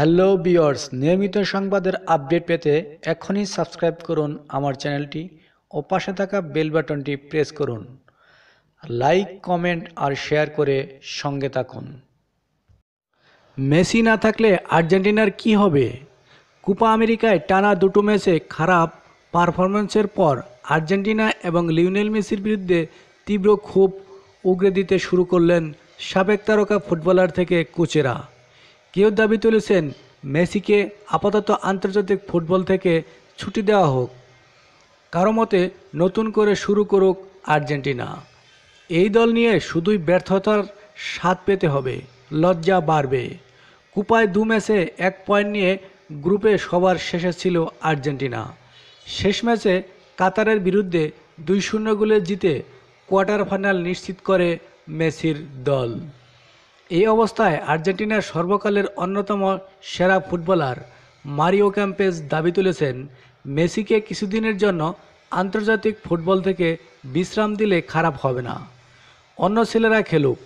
hello বিয়ার্স নিয়মিত সংবাদের update পেতে এখনই সাবস্ক্রাইব করুন আমার চ্যানেলটি ও পাশে থাকা বেল বাটনটি প্রেস করুন লাইক কমেন্ট আর শেয়ার করে সঙ্গে থাকুন মেসি না থাকলে আর্জেন্টিনার কি হবে কুপা আমেরিকায় টানা দুটো ম্যাচে খারাপ পারফরম্যান্সের পর আর্জেন্টিনা এবং লিওনেল মেসির বিরুদ্ধে তীব্র ক্ষোভ উগরে দিতে শুরু করলেন সাবেক তারকা ফুটবলার থেকে কোচেরা কেউ দাবি তুলেছেন মেসিকে আপাতত আন্তর্জাতিক ফুটবল থেকে ছুটি দেওয়া হোক কারো মতে নতুন করে শুরু করুক আর্জেন্টিনা এই দল নিয়ে শুধুই ব্যর্থতার স্বাদ পেতে হবে লজ্জা বাড়বে কুপায় দু ম্যাচে এক পয়েন্ট নিয়ে গ্রুপে সবার শেষে ছিল আর্জেন্টিনা শেষ ম্যাচে কাতারের বিরুদ্ধে দুই শূন্য গোলে জিতে কোয়ার্টার ফাইনাল নিশ্চিত করে মেসির দল এই অবস্থায় আর্জেন্টিনার সর্বকালের অন্যতম সেরা ফুটবলার মারিও ক্যাম্পেজ দাবি তুলেছেন মেসিকে কিছুদিনের জন্য আন্তর্জাতিক ফুটবল থেকে বিশ্রাম দিলে খারাপ হবে না অন্য ছেলেরা খেলুক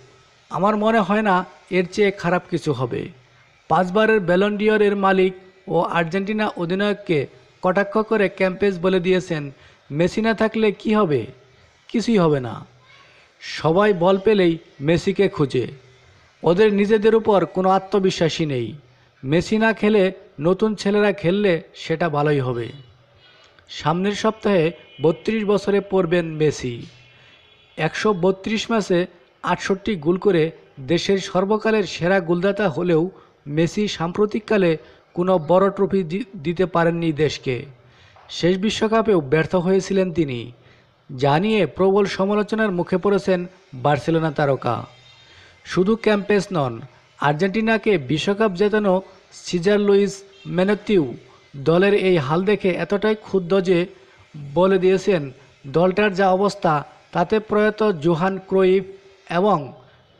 আমার মনে হয় না এর চেয়ে খারাপ কিছু হবে পাঁচবারের ব্যালন্ডিয়রের মালিক ও আর্জেন্টিনা অধিনায়ককে কটাক্ষ করে ক্যাম্পেজ বলে দিয়েছেন মেসি না থাকলে কি হবে কিছুই হবে না সবাই বল পেলেই মেসিকে খুঁজে ওদের নিজেদের উপর কোনো আত্মবিশ্বাসী নেই মেসি না খেলে নতুন ছেলেরা খেললে সেটা ভালোই হবে সামনের সপ্তাহে বত্রিশ বছরে পড়বেন মেসি একশো বত্রিশ ম্যাচে আটষট্টি গোল করে দেশের সর্বকালের সেরা গোলদাতা হলেও মেসি সাম্প্রতিককালে কোনো বড় ট্রফি দিতে পারেননি দেশকে শেষ বিশ্বকাপেও ব্যর্থ হয়েছিলেন তিনি যা নিয়ে প্রবল সমালোচনার মুখে পড়েছেন বার্সেলোনা তারকা শুধু ক্যাম্পেস নন আর্জেন্টিনাকে বিশ্বকাপ জেতানো সিজার লুইস মেনেতিউ দলের এই হাল দেখে এতটাই ক্ষুব্ধ যে বলে দিয়েছেন দলটার যা অবস্থা তাতে প্রয়াত জোহান ক্রোইফ এবং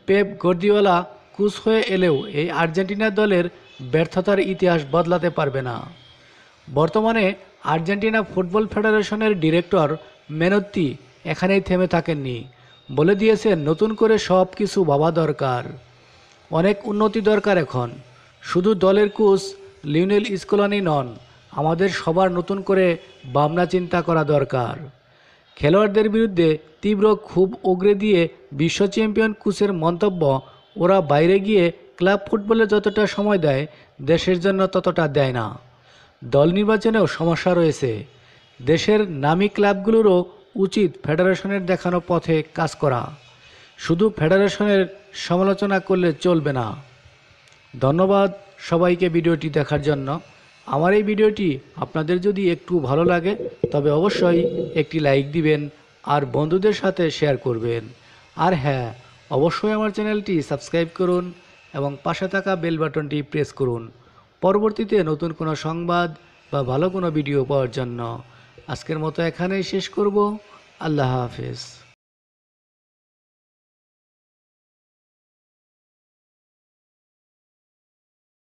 পেপ গর্দিওয়ালা কুশ হয়ে এলেও এই আর্জেন্টিনা দলের ব্যর্থতার ইতিহাস বদলাতে পারবে না বর্তমানে আর্জেন্টিনা ফুটবল ফেডারেশনের ডিরেক্টর মেনত্তি এখানেই থেমে থাকেননি বলে দিয়েছেন নতুন করে সব কিছু ভাবা দরকার অনেক উন্নতি দরকার এখন শুধু দলের কোচ লিওনেল স্কোলানি নন আমাদের সবার নতুন করে ভাবনা চিন্তা করা দরকার খেলোয়াড়দের বিরুদ্ধে তীব্র খুব উগরে দিয়ে বিশ্ব চ্যাম্পিয়ন কোচের মন্তব্য ওরা বাইরে গিয়ে ক্লাব ফুটবলে যতটা সময় দেয় দেশের জন্য ততটা দেয় না দল নির্বাচনেও সমস্যা রয়েছে দেশের নামী ক্লাবগুলোরও উচিত ফেডারেশনের দেখানো পথে কাজ করা শুধু ফেডারেশনের সমালোচনা করলে চলবে না ধন্যবাদ সবাইকে ভিডিওটি দেখার জন্য আমার এই ভিডিওটি আপনাদের যদি একটু ভালো লাগে তবে অবশ্যই একটি লাইক দিবেন আর বন্ধুদের সাথে শেয়ার করবেন আর হ্যাঁ অবশ্যই আমার চ্যানেলটি সাবস্ক্রাইব করুন এবং পাশে থাকা বেল বাটনটি প্রেস করুন পরবর্তীতে নতুন কোনো সংবাদ বা ভালো কোনো ভিডিও পাওয়ার জন্য আজকের মতো এখানেই শেষ করব আল্লাহ হাফেজ